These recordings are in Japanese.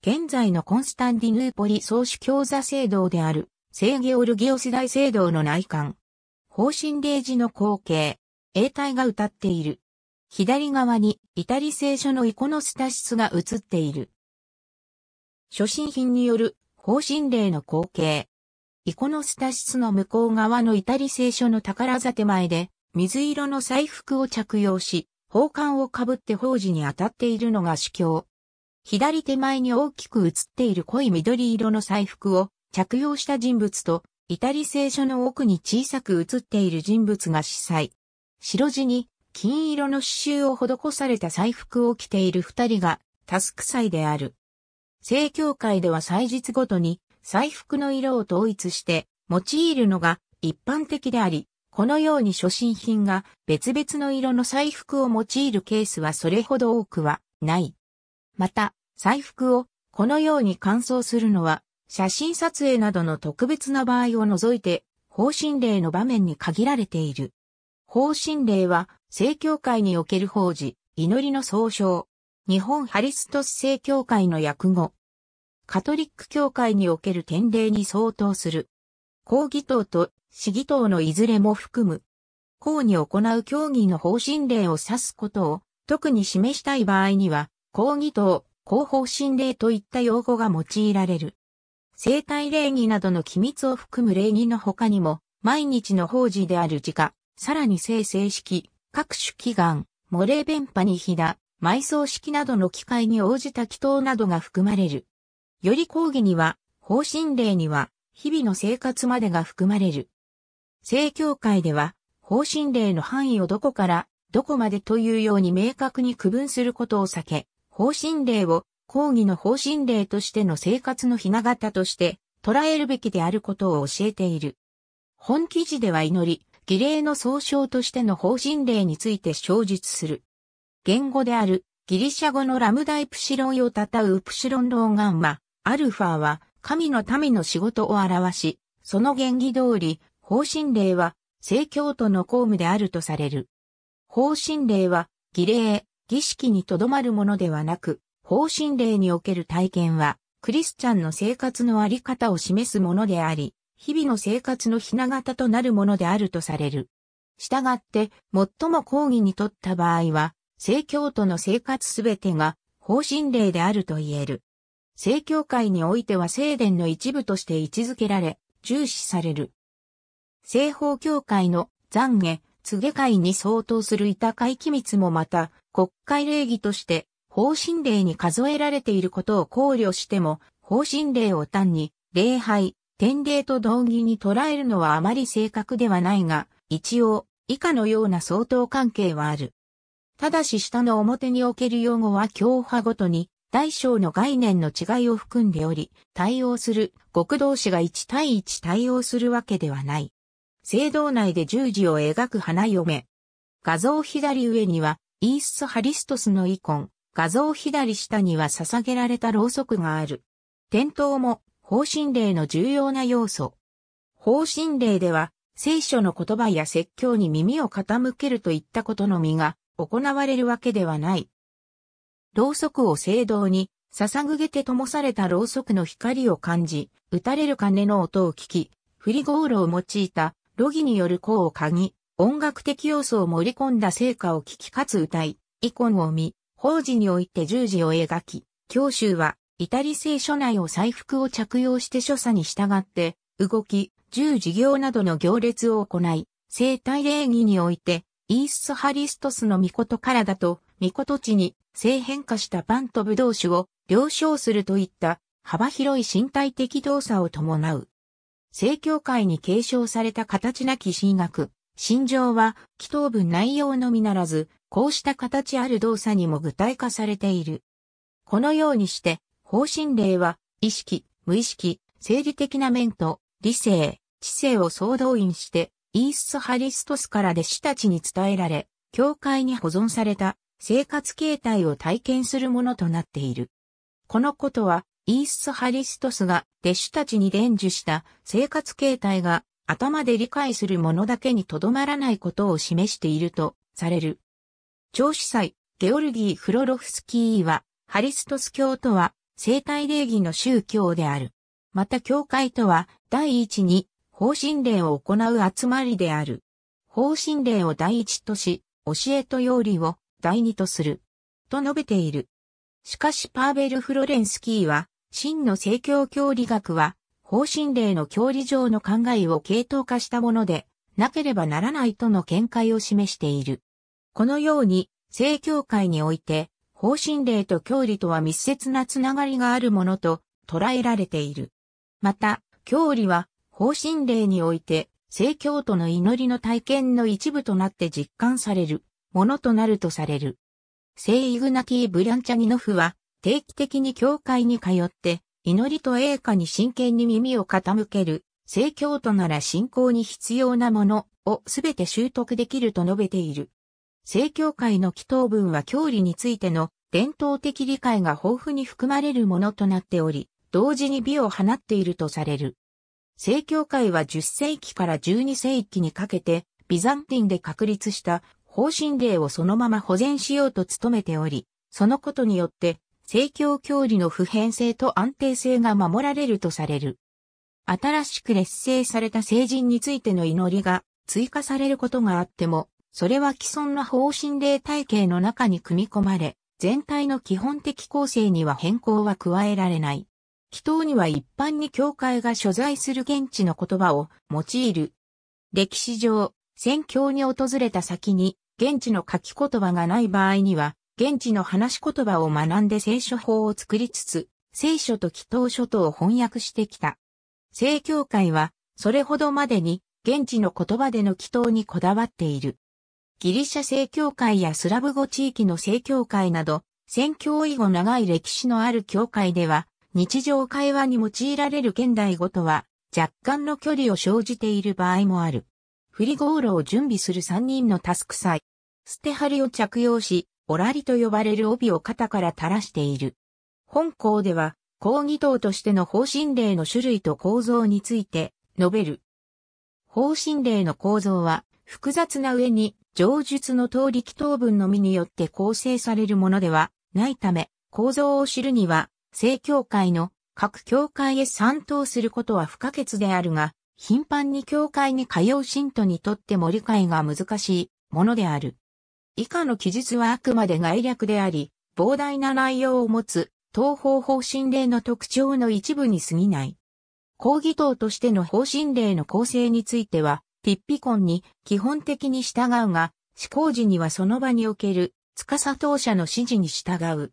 現在のコンスタンディヌーポリ総主教座聖堂である、聖ゲオルギオ世代聖堂の内観。方針礼時の光景、英体が歌っている。左側に、イタリ聖書のイコノスタシスが映っている。初心品による、方針礼の光景。イコノスタシスの向こう側のイタリ聖書の宝座手前で、水色の彩服を着用し、宝冠をかぶって法事に当たっているのが主教。左手前に大きく映っている濃い緑色の彩服を着用した人物と、イタリ聖書の奥に小さく映っている人物が司祭。白地に金色の刺繍を施された彩服を着ている二人がタスク祭である。聖教会では祭日ごとに彩服の色を統一して用いるのが一般的であり、このように初心品が別々の色の彩服を用いるケースはそれほど多くはない。また、彩服をこのように乾燥するのは、写真撮影などの特別な場合を除いて、方針令の場面に限られている。方針令は、正教会における法事、祈りの総称。日本ハリストス正教会の訳語。カトリック教会における典礼に相当する。抗義等と市議等のいずれも含む。公に行う協議の方針令を指すことを特に示したい場合には、抗議等、広報心霊といった用語が用いられる。生体礼儀などの機密を含む礼儀の他にも、毎日の法事である自家、さらに生成式、各種祈願、漏れ弁破にひだ、埋葬式などの機会に応じた祈祷などが含まれる。より抗義には、方針令には、日々の生活までが含まれる。正教会では、方針令の範囲をどこから、どこまでというように明確に区分することを避け、方針令を講義の方針令としての生活のひな形として捉えるべきであることを教えている。本記事では祈り、儀礼の総称としての方針令について詳述する。言語であるギリシャ語のラムダイプシロンをたたうプシロンローガンマ、アルファは神の民の仕事を表し、その原義通り、方針令は、聖教徒の公務であるとされる。方針令は、儀礼、儀式にとどまるものではなく、方針令における体験は、クリスチャンの生活のあり方を示すものであり、日々の生活のひな形となるものであるとされる。したがって、最も抗議にとった場合は、聖教徒の生活すべてが方針令であると言える。聖教会においては聖殿の一部として位置づけられ、重視される。西方教会の懺悔、告げ会に相当する板会機密もまた、国会礼儀として方針令に数えられていることを考慮しても、方針令を単に礼拝、典礼と同義に捉えるのはあまり正確ではないが、一応以下のような相当関係はある。ただし下の表における用語は教派ごとに大小の概念の違いを含んでおり、対応する極同士が1対1対応するわけではない。聖堂内で十字を描く花嫁。画像左上にはイース・ハリストスのイコン、画像左下には捧げられたろうそくがある。点灯も、方針令の重要な要素。方針令では、聖書の言葉や説教に耳を傾けるといったことのみが行われるわけではない。ろうそくを聖堂に捧げて灯されたろうそくの光を感じ、打たれる鐘の音を聞き、振りゴールを用いたロギによる功を嗅ぎ、音楽的要素を盛り込んだ成果を聞きかつ歌い、イコンを見、法事において十字を描き、教習は、イタリ製書内を採服を着用して所作に従って、動き、十字行などの行列を行い、生体礼儀において、イースハリストスの御事からだと、御事地に、性変化したパンとブド酒を了承するといった幅広い身体的動作を伴う。正教会に継承された形なき神学、心情は、祈祷文内容のみならず、こうした形ある動作にも具体化されている。このようにして、方針令は、意識、無意識、生理的な面と、理性、知性を総動員して、イース・ハリストスから弟子たちに伝えられ、教会に保存された生活形態を体験するものとなっている。このことは、イース・ハリストスが弟子たちに伝授した生活形態が頭で理解するものだけにとどまらないことを示しているとされる。長司祭、ゲオルギー・フロロフスキーは、ハリストス教とは、生体礼儀の宗教である。また教会とは、第一に、方針礼を行う集まりである。方針礼を第一とし、教えと用理を第二とする。と述べている。しかしパーベル・フロレンスキーは、真の正教教理学は、方針令の教理上の考えを系統化したもので、なければならないとの見解を示している。このように、正教会において、方針令と教理とは密接なつながりがあるものと捉えられている。また、教理は、方針令において、正教徒の祈りの体験の一部となって実感される、ものとなるとされる。聖イグナティ・ブランチャニノフは、定期的に教会に通って、祈りと栄華に真剣に耳を傾ける、聖教徒なら信仰に必要なものをすべて習得できると述べている。聖教会の祈祷文は教理についての伝統的理解が豊富に含まれるものとなっており、同時に美を放っているとされる。聖教会は10世紀から12世紀にかけて、ビザンティンで確立した方針令をそのまま保全しようと努めており、そのことによって政教教理の普遍性と安定性が守られるとされる。新しく劣勢された聖人についての祈りが追加されることがあっても、それは既存の方針霊体系の中に組み込まれ、全体の基本的構成には変更は加えられない。祈祷には一般に教会が所在する現地の言葉を用いる。歴史上、宣教に訪れた先に現地の書き言葉がない場合には、現地の話し言葉を学んで聖書法を作りつつ、聖書と祈祷書とを翻訳してきた。聖教会は、それほどまでに、現地の言葉での祈祷にこだわっている。ギリシャ聖教会やスラブ語地域の聖教会など、宣教以後長い歴史のある教会では、日常会話に用いられる現代語とは、若干の距離を生じている場合もある。フリゴールを準備する3人のタスク際、捨て張りを着用し、おらりと呼ばれる帯を肩から垂らしている。本校では、講義等としての方針例の種類と構造について述べる。方針例の構造は、複雑な上に、上述の通り祈祷文のみによって構成されるものではないため、構造を知るには、正教会の各教会へ参当することは不可欠であるが、頻繁に教会に通う信徒にとっても理解が難しいものである。以下の記述はあくまで概略であり、膨大な内容を持つ、東方方針令の特徴の一部に過ぎない。講義党としての方針令の構成については、ピッピコンに基本的に従うが、施行時にはその場における、司当社の指示に従う。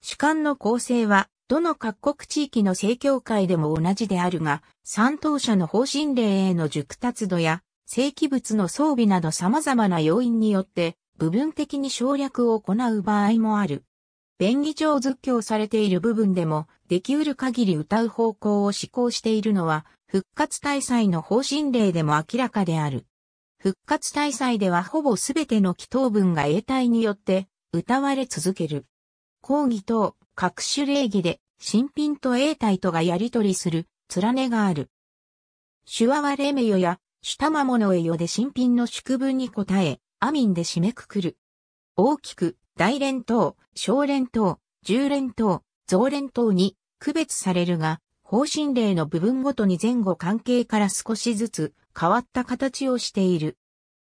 主管の構成は、どの各国地域の正教会でも同じであるが、三等者の方針令への熟達度や、正規物の装備など様々な要因によって部分的に省略を行う場合もある。便宜上仏教されている部分でも、できうる限り歌う方向を施行しているのは、復活大祭の方針例でも明らかである。復活大祭ではほぼすべての祈祷文が永代によって歌われ続ける。講義等、各種礼儀で、新品と永代とがやり取りする、連ねがある。手話はれめよや、主玉物へよで新品の宿文に応え、アミンで締めくくる。大きく、大連島、小連島、重連島、増連島に区別されるが、方針令の部分ごとに前後関係から少しずつ変わった形をしている。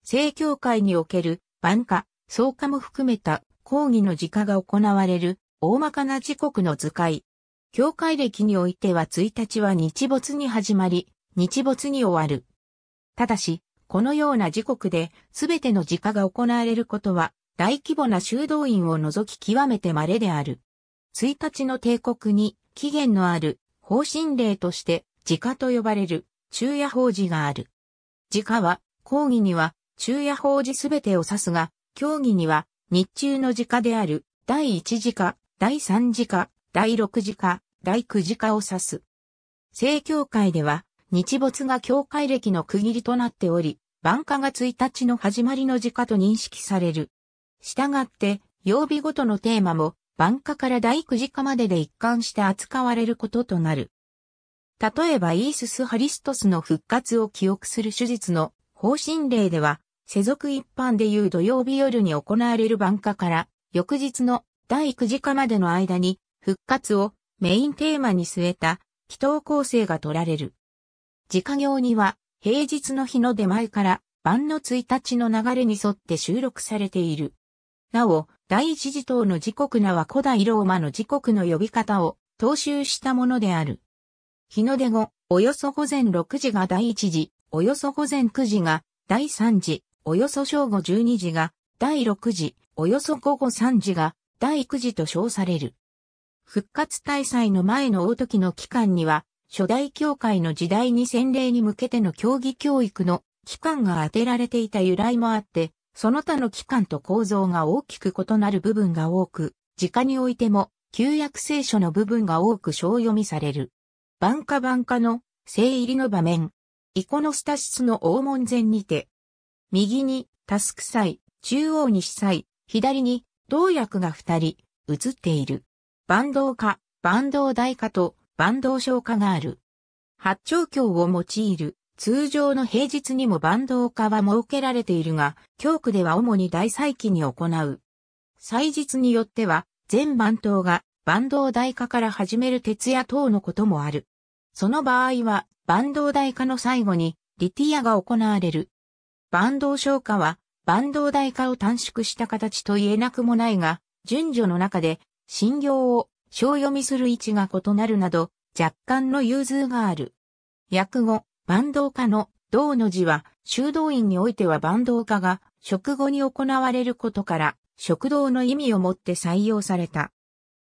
正教会における晩夏、草夏も含めた講義の時価が行われる大まかな時刻の図解。教会歴においては1日は日没に始まり、日没に終わる。ただし、このような時刻で、すべての自家が行われることは、大規模な修道院を除き極めて稀である。1日の帝国に起源のある方針令として自家と呼ばれる昼夜法事がある。自家は講義には昼夜法事すべてを指すが、教義には日中の自家である第1時家、第3時家、第6時家、第9時家を指す。正教会では日没が教会歴の区切りとなっており、晩夏が1日の始まりの時間と認識される。したがって、曜日ごとのテーマも、晩夏から第9時間までで一貫して扱われることとなる。例えばイースス・ハリストスの復活を記憶する手術の方針例では、世俗一般でいう土曜日夜に行われる晩夏から、翌日の第9時間までの間に、復活をメインテーマに据えた、祈祷構成が取られる。自家行には平日の日の出前から晩の1日の流れに沿って収録されている。なお、第一次党の時刻名は古代ローマの時刻の呼び方を踏襲したものである。日の出後、およそ午前6時が第一次、およそ午前9時が第3次、およそ正午12時が第6次、およそ午後3時が第9次と称される。復活大祭の前の大時の期間には、初代教会の時代に洗礼に向けての教義教育の期間が当てられていた由来もあって、その他の期間と構造が大きく異なる部分が多く、直においても旧約聖書の部分が多く小読みされる。晩夏晩夏の聖入りの場面。イコノスタシスの黄門前にて。右にタスク祭、中央に司祭、左に同薬が二人、映っている。万道家、万道大家と万道消化がある。八丁鏡を用いる。通常の平日にも万道化は設けられているが、教区では主に大祭期に行う。祭日によっては、全万頭が万道大化から始める徹夜等のこともある。その場合は、万道大化の最後に、リティアが行われる。万道消化は、万道大化を短縮した形と言えなくもないが、順序の中で、信行を小読みする位置が異なるなど、若干の融通がある。訳語、万道家の、道の字は、修道院においては万道家が、食後に行われることから、食堂の意味をもって採用された。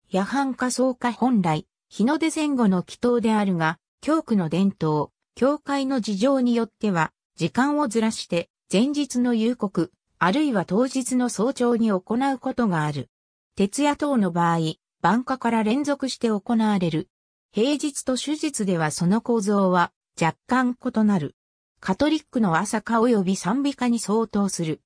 夜半仮想化本来、日の出前後の祈祷であるが、教区の伝統、教会の事情によっては、時間をずらして、前日の夕刻、あるいは当日の早朝に行うことがある。徹夜等の場合、晩夏から連続して行われる。平日と手術ではその構造は若干異なる。カトリックの朝課及び賛美歌に相当する。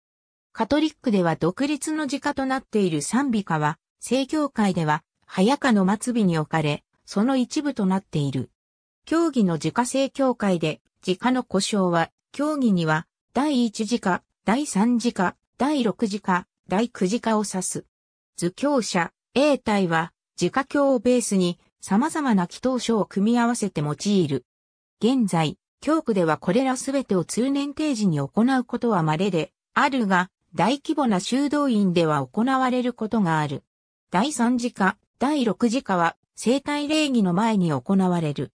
カトリックでは独立の時間となっている賛美歌は、正教会では、早かの末尾に置かれ、その一部となっている。教義の自家正教会で、自家の故障は、教義には、第一次家、第三次家、第六次家、第九次家を指す。図教者、A 体は自家教をベースに様々な祈祷書を組み合わせて用いる。現在、教区ではこれらすべてを通年定時に行うことは稀で、あるが、大規模な修道院では行われることがある。第三次化、第六次化は、生体礼儀の前に行われる。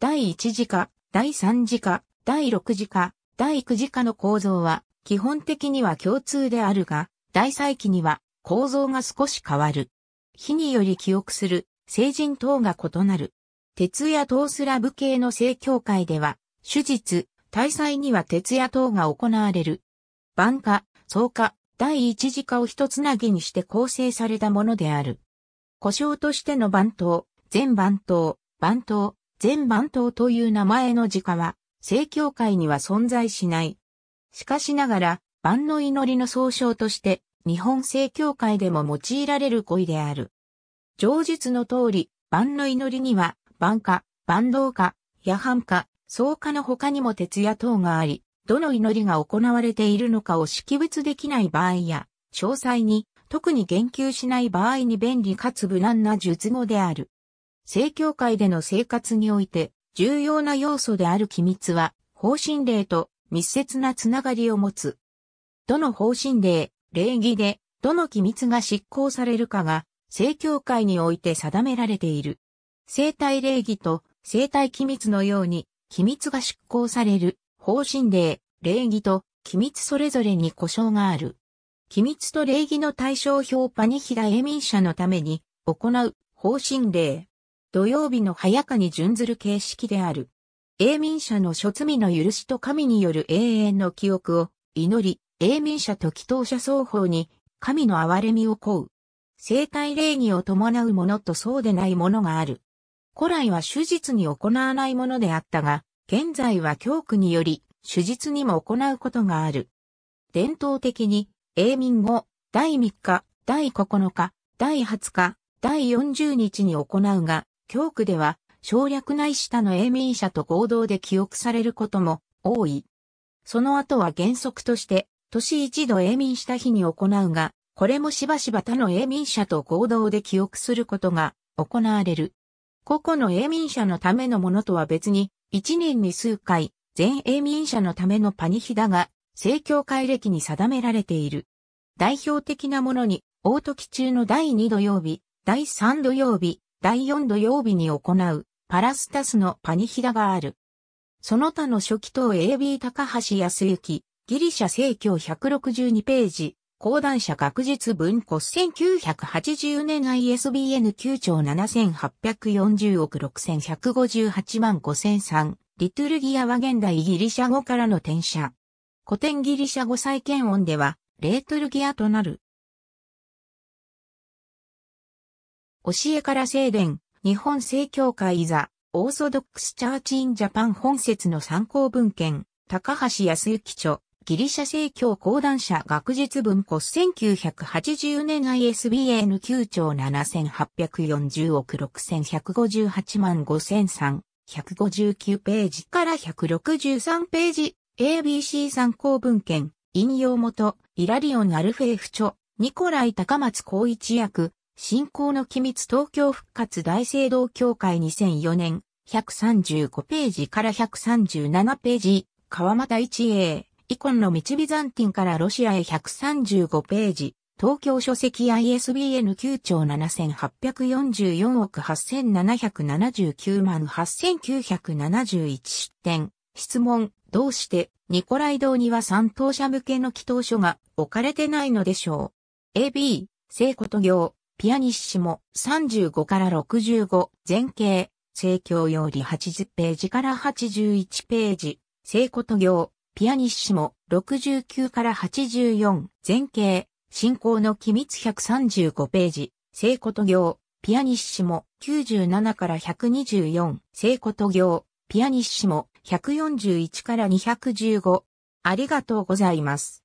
第一次化、第三次化、第六次化、第九次化の構造は、基本的には共通であるが、大祭期には構造が少し変わる。日により記憶する、聖人等が異なる。徹夜等スラブ系の正教会では、手術、大祭には徹夜等が行われる。晩夏、草夏、第一次化を一つなぎにして構成されたものである。故障としての晩頭、全晩頭、晩頭、全晩頭という名前の字家は、正教会には存在しない。しかしながら、万の祈りの総称として、日本正教会でも用いられる恋である。上述の通り、万の祈りには、万歌、万道歌、夜半歌、草歌の他にも徹夜等があり、どの祈りが行われているのかを識別できない場合や、詳細に特に言及しない場合に便利かつ無難な術語である。正教会での生活において重要な要素である機密は、方針令と密接なつながりを持つ。どの方針令、礼儀で、どの機密が執行されるかが、正教会において定められている。生体礼儀と生体機密のように、機密が執行される、方針令、礼儀と機密それぞれに故障がある。機密と礼儀の対象表パニヒダエミン社のために行う方針令。土曜日の早かに準ずる形式である。永民者の諸罪の許しと神による永遠の記憶を祈り、永民者と祈祷者双方に神の憐れみを請う。生体礼儀を伴うものとそうでないものがある。古来は手術に行わないものであったが、現在は教区により手術にも行うことがある。伝統的に、永民後、第3日、第9日、第20日、第40日に行うが、教区では、省略内下の永民者と合同で記憶されることも多い。その後は原則として、年一度永眠した日に行うが、これもしばしば他の永眠者と合同で記憶することが行われる。個々の永眠者のためのものとは別に、一年に数回、全永眠者のためのパニヒダが、正教会歴に定められている。代表的なものに、大時中の第二土曜日、第三土曜日、第四土曜日に行う、パラスタスのパニヒダがある。その他の初期等 AB 高橋康之、ギリシャ正教162ページ、講談社学術文庫1980年 ISBN 9兆7840億6158万5003リトゥルギアは現代ギリシャ語からの転写。古典ギリシャ語再建音では、レートルギアとなる。教えから聖伝、日本正教会いざ、オーソドックスチャーチインジャパン本節の参考文献、高橋康之著、ギリシャ正教講談社学術文庫1980年 ISBN 9兆7840億6158万5 3 159ページから163ページ ABC 参考文献引用元イラリオン・アルフェーフ著ニコライ・高松光一役信仰の機密東京復活大聖堂協会2004年135ページから137ページ川又一英イコンの道ビザンティンからロシアへ135ページ、東京書籍 ISBN 9兆7844億8779万8971出典。質問、どうしてニコライ堂には三等者向けの祈祷書が置かれてないのでしょう。AB、聖子と行、ピアニッシモ35から65、前景、聖教より80ページから81ページ、聖子と行、ピアニッシモ、69から84、前景、進行の機密135ページ、聖子と行、ピアニッシモ、97から124、聖子と行、ピアニッシモ、141から215。ありがとうございます。